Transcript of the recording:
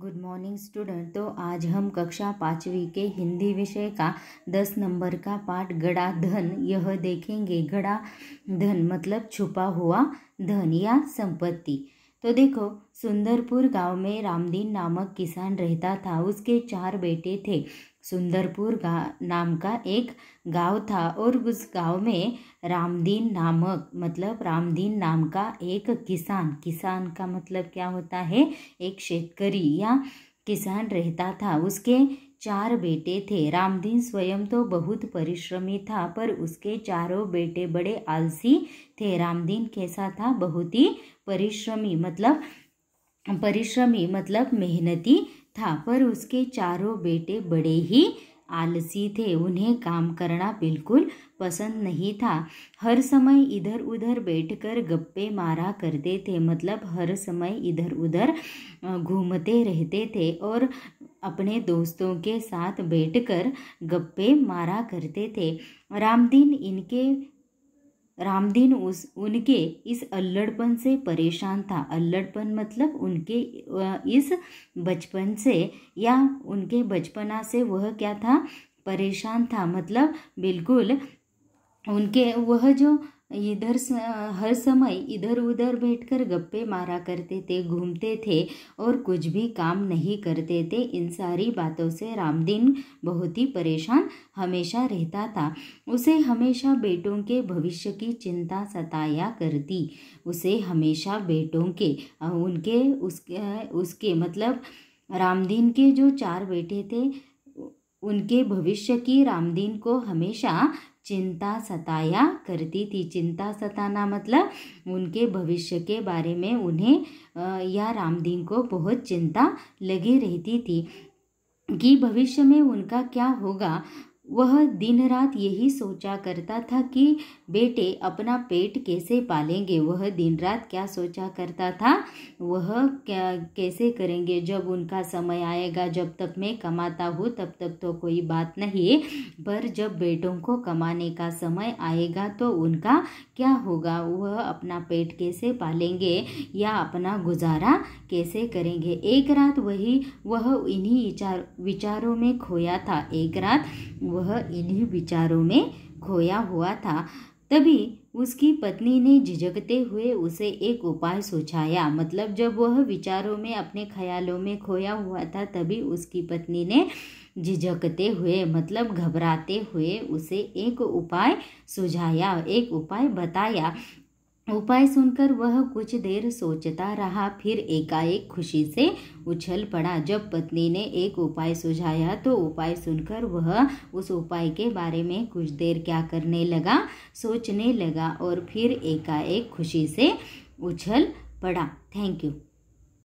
good morning student तो आज हम कक्षा पाँचवीं के हिंदी विषय का दस नंबर का पाठ गड़ा धन यह देखेंगे गड़ा धन मतलब छुपा हुआ धन या संपत्ति तो देखो सुंदरपुर गांव में रामदीन नामक किसान रहता था उसके चार बेटे थे सुंदरपुर नाम का एक गांव था और उस गांव में रामदीन नामक मतलब रामदीन नाम का एक किसान किसान का मतलब क्या होता है एक शेतकरी या किसान रहता था उसके चार बेटे थे रामदीन स्वयं तो बहुत परिश्रमी था पर उसके चारों बेटे बड़े आलसी थे रामदीन कैसा था बहुत ही परिश्रमी मतलब परिश्रमी मतलब मेहनती था पर उसके चारों बेटे बड़े ही आलसी थे उन्हें काम करना बिल्कुल पसंद नहीं था हर समय इधर उधर बैठकर गप्पे मारा करते थे मतलब हर समय इधर उधर घूमते रहते थे और अपने दोस्तों के साथ बैठकर गप्पे मारा करते थे रामदीन इनके रामदीन उस उनके इस अल्लड़पन से परेशान था अल्लड़पन मतलब उनके इस बचपन से या उनके बचपना से वह क्या था परेशान था मतलब बिल्कुल उनके वह जो इधर हर समय इधर उधर बैठकर गप्पे मारा करते थे घूमते थे और कुछ भी काम नहीं करते थे इन सारी बातों से रामदीन बहुत ही परेशान हमेशा रहता था उसे हमेशा बेटों के भविष्य की चिंता सताया करती उसे हमेशा बेटों के उनके उसके उसके मतलब रामदीन के जो चार बेटे थे उनके भविष्य की रामदीन को हमेशा चिंता सताया करती थी चिंता सताना मतलब उनके भविष्य के बारे में उन्हें या रामदीन को बहुत चिंता लगी रहती थी कि भविष्य में उनका क्या होगा वह दिन रात यही सोचा करता था कि बेटे अपना पेट कैसे पालेंगे वह दिन रात क्या सोचा करता था वह क्या कैसे करेंगे जब उनका समय आएगा जब तक मैं कमाता हूँ तब तक तो कोई बात नहीं पर जब बेटों को कमाने का समय आएगा तो उनका क्या होगा वह अपना पेट कैसे पालेंगे या अपना गुजारा कैसे करेंगे एक रात वही वह इन्हीं विचार विचारों में खोया था एक रात वह इन्हीं विचारों में खोया हुआ था तभी उसकी पत्नी ने झिझकते हुए उसे एक उपाय सोचाया मतलब जब वह विचारों में अपने ख्यालों में खोया हुआ था तभी उसकी पत्नी ने झिझकते हुए मतलब घबराते हुए उसे एक उपाय सुझाया एक उपाय बताया उपाय सुनकर वह कुछ देर सोचता रहा फिर एकाएक खुशी से उछल पड़ा जब पत्नी ने एक उपाय सुझाया तो उपाय सुनकर वह उस उपाय के बारे में कुछ देर क्या करने लगा सोचने लगा और फिर एकाएक खुशी से उछल पड़ा थैंक यू